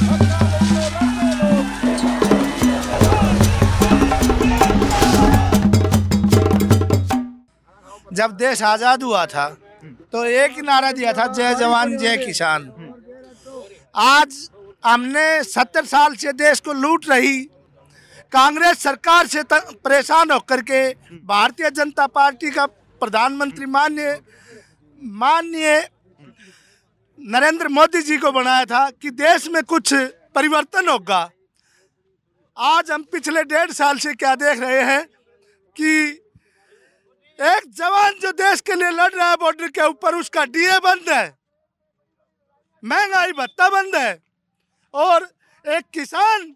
जब देश आज़ाद हुआ था तो एक नारा दिया था जय जवान जय किसान आज हमने सत्तर साल से देश को लूट रही कांग्रेस सरकार से परेशान होकर के भारतीय जनता पार्टी का प्रधानमंत्री माननीय माननीय नरेंद्र मोदी जी को बनाया था कि देश में कुछ परिवर्तन होगा आज हम पिछले डेढ़ साल से क्या देख रहे हैं कि एक जवान जो देश के लिए लड़ रहा है बॉर्डर के ऊपर उसका डीए बंद है महंगाई भत्ता बंद है और एक किसान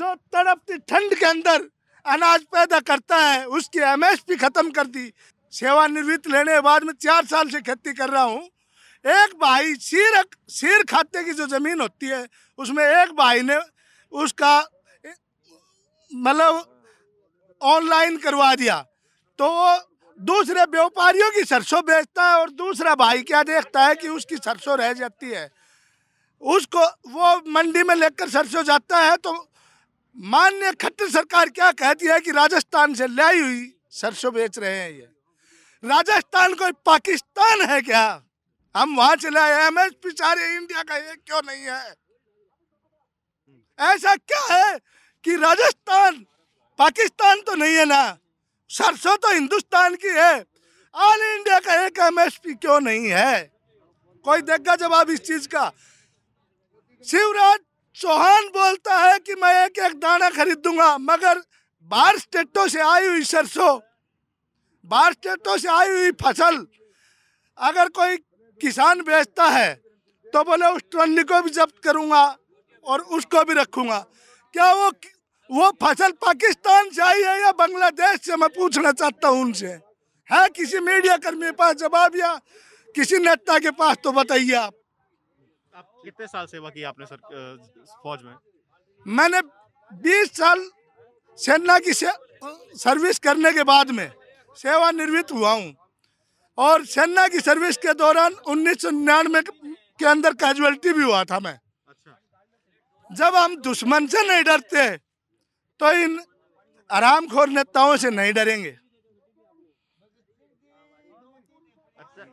जो तड़पती ठंड के अंदर अनाज पैदा करता है उसकी एमएसपी खत्म कर दी सेवानिवृत्त लेने के बाद में चार साल से खेती कर रहा हूँ एक भाई शीर सिर खाते की जो ज़मीन होती है उसमें एक भाई ने उसका मतलब ऑनलाइन करवा दिया तो दूसरे व्यापारियों की सरसों बेचता है और दूसरा भाई क्या देखता है कि उसकी सरसों रह जाती है उसको वो मंडी में लेकर सरसों जाता है तो मान्य खट्टर सरकार क्या कहती है कि राजस्थान से लाई हुई सरसों बेच रहे हैं ये राजस्थान कोई पाकिस्तान है क्या हम वहां चले आए हम बेचारे इंडिया का ये क्यों नहीं है ऐसा क्या है कि राजस्थान पाकिस्तान तो नहीं है ना सरसों तो हिंदुस्तान की है ऑल इंडिया का एक एमएसपी क्यों नहीं है कोई देगा जवाब इस चीज का शिवराज चौहान बोलता है कि मैं एक एक दाना खरीद दूंगा मगर बाहर स्टेटों से आई हुई सरसों बाहर स्टेटों से आई हुई फसल अगर कोई किसान बेचता है तो बोले उस ट्रली को भी जब्त करूंगा और उसको भी रखूंगा क्या वो वो फसल पाकिस्तान से आई है या बांग्लादेश से मैं पूछना चाहता हूँ उनसे है किसी मीडिया कर्मी पास जवाब या किसी नेता के पास तो बताइए आप कितने साल सेवा की आपने सर फौज में मैंने 20 साल सेना की से, सर्विस करने के बाद में सेवानिवृत्त हुआ हूँ और सेना की सर्विस के दौरान उन्नीस के अंदर कैजुअलिटी भी हुआ था मैं अच्छा। जब हम दुश्मन से नहीं डरते तो इन आरामखोर नेताओं से नहीं डरेंगे अच्छा,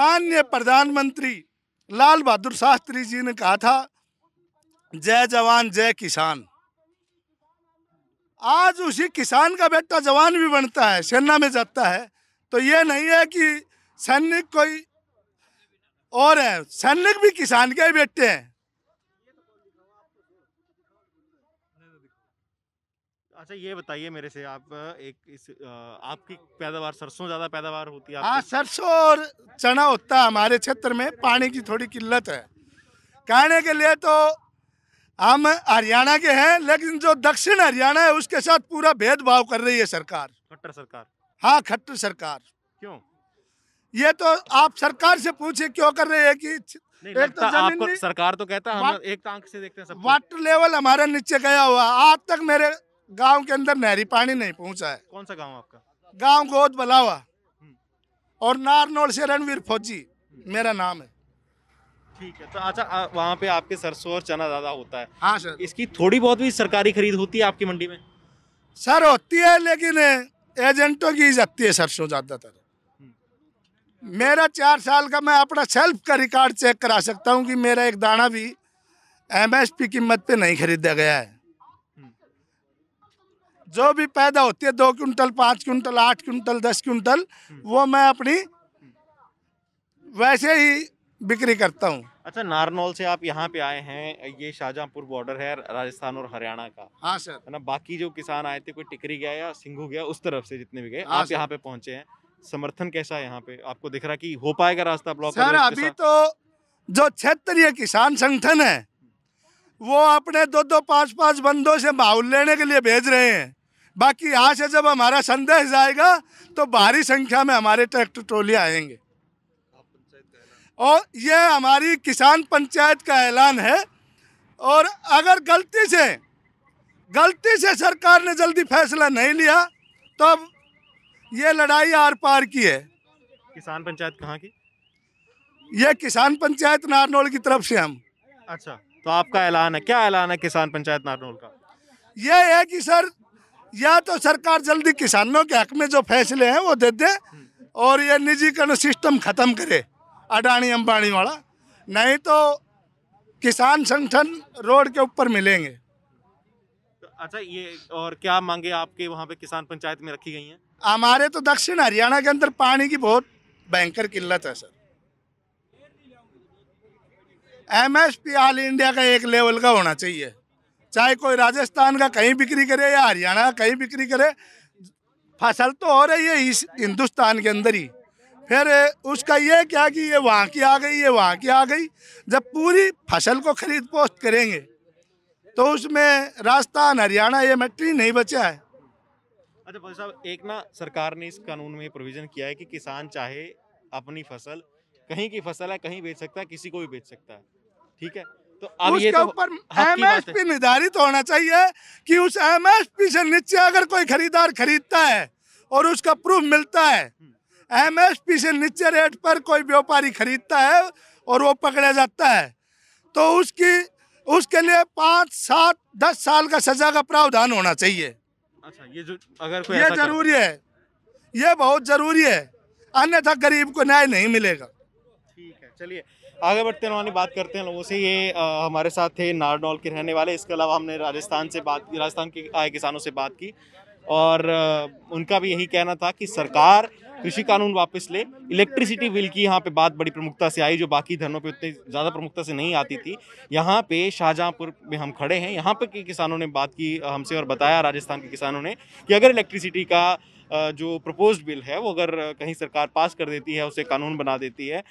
माननीय प्रधानमंत्री लाल बहादुर शास्त्री जी ने कहा था जय जवान जय किसान आज उसी किसान का बेटा जवान भी बनता है सेना में जाता है तो ये नहीं है कि सैनिक कोई और है सैनिक भी किसान के बेटे हैं अच्छा ये बताइए मेरे से आप एक इस आपकी पैदावार सरसों ज़्यादा पैदावार होती है हाँ सरसों और चना होता है हमारे क्षेत्र में पानी की थोड़ी किल्लत है कहने के लिए तो हम हरियाणा के हैं लेकिन जो दक्षिण हरियाणा है उसके साथ पूरा भेदभाव कर रही है सरकार खट्टर सरकार हाँ खट्टर सरकार क्यों ये तो आप सरकार से पूछे क्यों कर रहे हैं कि एक तो आपको सरकार तो कहता है हम एक आंख से देखते हैं सब वाटर लेवल हमारा नीचे गया हुआ आज तक मेरे गांव के अंदर नहरी पानी नहीं पहुंचा है कौन सा गांव आपका गांव गोद बलावा हम्म। और नारनोल से रणवीर फौजी हम्म। मेरा नाम है ठीक है तो अच्छा वहाँ पे आपके सरसों और चना ज्यादा होता है हाँ सर इसकी थोड़ी बहुत भी सरकारी खरीद होती है आपकी मंडी में सर होती है लेकिन एजेंटों की जाती है सरसों ज़्यादातर तो। मेरा चार साल का मैं अपना सेल्फ का रिकॉर्ड चेक करा सकता हूँ कि मेरा एक दाना भी एमएसपी कीमत पे नहीं खरीदा गया है जो भी पैदा होती है दो क्विंटल पाँच क्विंटल आठ क्विंटल दस क्विंटल वो मैं अपनी वैसे ही बिक्री करता हूँ अच्छा नारनौल से आप यहाँ पे आए हैं ये शाहजहांपुर बॉर्डर है राजस्थान और हरियाणा का हाँ सर है ना बाकी जो किसान आए थे कोई टिकरी गया या सिंघू गया उस तरफ से जितने भी गए हाँ, आप यहाँ पे पहुंचे हैं समर्थन कैसा है यहाँ पे आपको दिख रहा कि हो पाएगा रास्ता ब्लॉक सर अभी तो जो क्षेत्रीय किसान संगठन है वो अपने दो दो पांच पांच बंदों से माहौल लेने के लिए भेज रहे हैं बाकी यहाँ से जब हमारा संदेश जाएगा तो भारी संख्या में हमारे ट्रैक्टर ट्रॉली आएंगे और यह हमारी किसान पंचायत का ऐलान है और अगर गलती से गलती से सरकार ने जल्दी फैसला नहीं लिया तब तो ये लड़ाई आर पार की है किसान पंचायत कहाँ की ये किसान पंचायत नारनौल की तरफ से हम अच्छा तो आपका ऐलान है क्या ऐलान है किसान पंचायत नारनौल का ये है कि सर या तो सरकार जल्दी किसानों के हक में जो फैसले हैं वो दे दे हम्म। और ये निजीकरण सिस्टम खत्म करे अडानी अंबानी वाला नहीं तो किसान संगठन रोड के ऊपर मिलेंगे तो अच्छा ये और क्या मांगे आपके वहाँ पे किसान पंचायत में रखी गई हैं हमारे तो दक्षिण हरियाणा के अंदर पानी की बहुत भयंकर किल्लत है sir M S P all India का एक लेवल का होना चाहिए चाहे कोई राजस्थान का कहीं बिक्री करे या हरियाणा का कहीं बिक्री करे फसल तो हो रही है इस हिंदुस्तान के अंदर ही फिर उसका ये क्या कि ये वहाँ की आ गई ये वहाँ की आ गई जब पूरी फसल को खरीद पोस्ट करेंगे तो उसमें राजस्थान हरियाणा ये मिट्टी नहीं बचा है अच्छा भाई साहब एक ना सरकार ने इस कानून में प्रोविजन किया है कि किसान चाहे अपनी फसल कहीं की फसल है कहीं बेच सकता है किसी को भी बेच सकता है ठीक है तो अब उसके तो ऊपर एमएसपी निर्धारित होना चाहिए कि उस एमएसपी से नीचे अगर कोई खरीदार खरीदता है और उसका प्रूफ मिलता है हम्म। एमएसपी से नीचे रेट पर कोई व्यापारी खरीदता है और वो पकड़ा जाता है तो उसकी उसके लिए पाँच सात दस साल का सजा का प्रावधान होना चाहिए अच्छा ये जो अगर कोई ये जरूरी है ये बहुत जरूरी है अन्यथा गरीब को न्याय नहीं मिलेगा ठीक है चलिए आगे बढ़ते हमारी बात करते हैं लोगों से ये आ, हमारे साथ थे नारनौल के रहने वाले इसके अलावा हमने राजस्थान से बात राजस्थान के आए किसानों से बात की और आ, उनका भी यही कहना था कि सरकार कृषि कानून वापस ले इलेक्ट्रिसिटी बिल की यहाँ पे बात बड़ी प्रमुखता से आई जो बाकी धर्मों पे उतनी ज़्यादा प्रमुखता से नहीं आती थी यहाँ पे शाहजहाँपुर में हम खड़े हैं यहाँ पर के किसानों ने बात की हमसे और बताया राजस्थान के किसानों ने कि अगर इलेक्ट्रिसिटी का जो प्रपोज बिल है वो अगर कहीं सरकार पास कर देती है उसे कानून बना देती है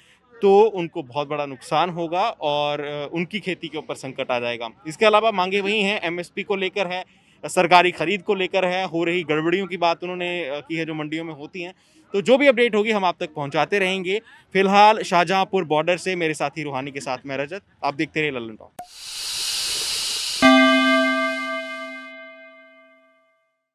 तो उनको बहुत बड़ा नुकसान होगा और उनकी खेती के ऊपर संकट आ जाएगा इसके अलावा मांगे वही हैं एमएसपी को लेकर है सरकारी खरीद को लेकर है हो रही गड़बड़ियों की बात उन्होंने की है जो मंडियों में होती हैं तो जो भी अपडेट होगी हम आप तक पहुंचाते रहेंगे फिलहाल शाहजहांपुर बॉर्डर से मेरे साथी रूहानी के साथ मैं रजत आप देखते रहिए ललन टॉप